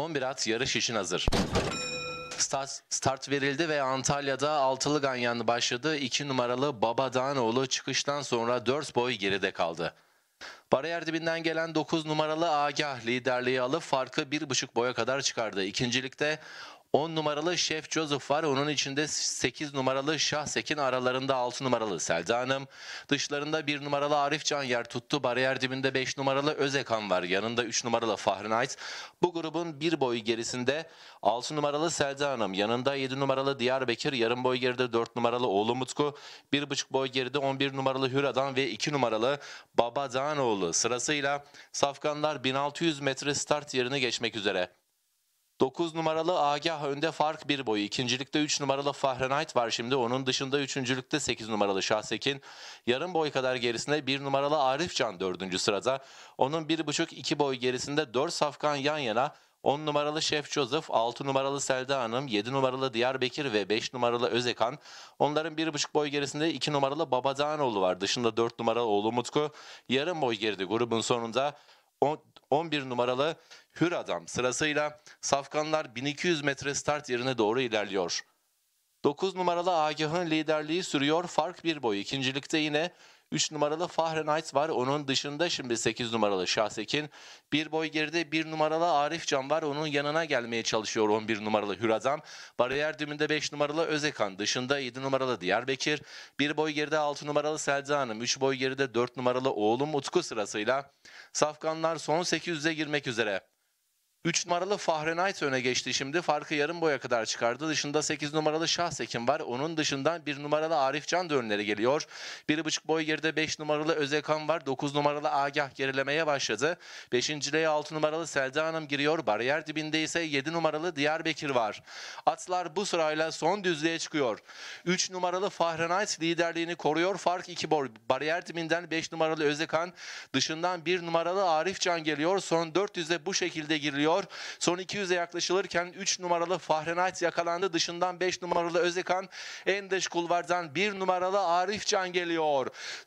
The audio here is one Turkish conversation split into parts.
11 at yarış için hazır. Start, start verildi ve Antalya'da altılı ganyanlı başladı. 2 numaralı Baba Danoğlu çıkıştan sonra 4 boy geride kaldı. Bariyer dibinden gelen 9 numaralı Agah liderliği alıp farkı 1,5 boya kadar çıkardı. İkincilikte 10 numaralı Şef Joseph var. Onun içinde 8 numaralı Şah Şahsekin aralarında 6 numaralı Selda Hanım. Dışlarında 1 numaralı Arif Can yer tuttu. Bariyer dibinde 5 numaralı Özekan var. Yanında 3 numaralı Fahrenheit. Bu grubun bir boy gerisinde 6 numaralı Selda Hanım. Yanında 7 numaralı Diyarbakır. Yarım boy geride 4 numaralı Oğlu Mutku. 1,5 boy geride 11 numaralı Hüradan ve 2 numaralı Baba Babadanoğlu. Sırasıyla safkanlar 1600 metre start yerini geçmek üzere. 9 numaralı Agah önde fark bir boyu. İkincilikte 3 numaralı Fahrenheit var şimdi. Onun dışında üçüncülükte 8 numaralı Şahsekin. Yarım boy kadar gerisinde 1 numaralı Arifcan 4. sırada. Onun 1,5-2 boy gerisinde 4 safkan yan yana. 10 numaralı Şef Joseph, 6 numaralı Selda Hanım, 7 numaralı Diyarbekir ve 5 numaralı Özekan. Onların 1,5 boy gerisinde 2 numaralı Babadanoğlu var. Dışında 4 numaralı Oğlu Mutku. Yarım boy geride grubun sonunda 11 numaralı Hür Adam sırasıyla safkanlar 1200 metre start yerine doğru ilerliyor. 9 numaralı Agah'ın liderliği sürüyor. Fark bir boy. İkincilikte yine 3 numaralı Fahrenheit var. Onun dışında şimdi 8 numaralı Şahsekin. Bir boy geride 1 numaralı Arif Can var. Onun yanına gelmeye çalışıyor 11 numaralı Hürazam. Bariyer dümünde 5 numaralı Özekan. Dışında 7 numaralı Diyarbekir. Bir boy geride 6 numaralı Selda Hanım. 3 boy geride 4 numaralı oğlum Utku sırasıyla. Safkanlar son 800'e girmek üzere. 3 numaralı Fahri Knight öne geçti şimdi. Farkı yarım boya kadar çıkardı. Dışında 8 numaralı Şahsekin var. Onun dışından 1 numaralı Arif Can da önleri geliyor. 1,5 boy geride 5 numaralı Özekan var. 9 numaralı Agah gerilemeye başladı. 5. leye 6 numaralı Selda Hanım giriyor. Bariyer dibinde ise 7 numaralı Diyarbakır var. Atlar bu sırayla son düzlüğe çıkıyor. 3 numaralı Fahri Knight liderliğini koruyor. Fark 2 boy. Bariyer dibinden 5 numaralı Özekan. Dışından 1 numaralı Arif Can geliyor. Son 400'e bu şekilde giriliyor görünüyor. Son 200'e yaklaşılırken 3 numaralı Fahrenheit yakalandı. Dışından 5 numaralı Özekan en dış kulvardan 1 numaralı Arif Can geliyor.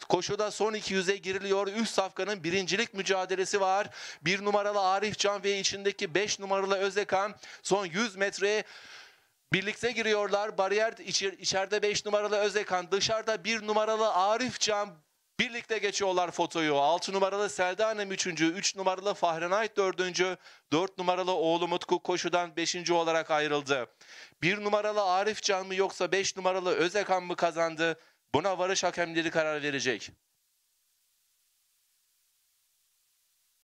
Koşuda son 200'e giriliyor. Üst safkanın birincilik mücadelesi var. 1 numaralı Arif Can ve içindeki 5 numaralı Özekan son 100 metreye Birlikte giriyorlar. Bariyer içer, içeride 5 numaralı Özekan, dışarıda 1 numaralı Arif Can Birlikte geçiyorlar fotoyu. 6 numaralı Selda Hanım 3. 3 numaralı Fahrenheit 4. 4 numaralı Oğlu Mutku koşudan 5. olarak ayrıldı. 1 numaralı Arif Can mı yoksa 5 numaralı Özekan mı kazandı? Buna varış hakemleri karar verecek.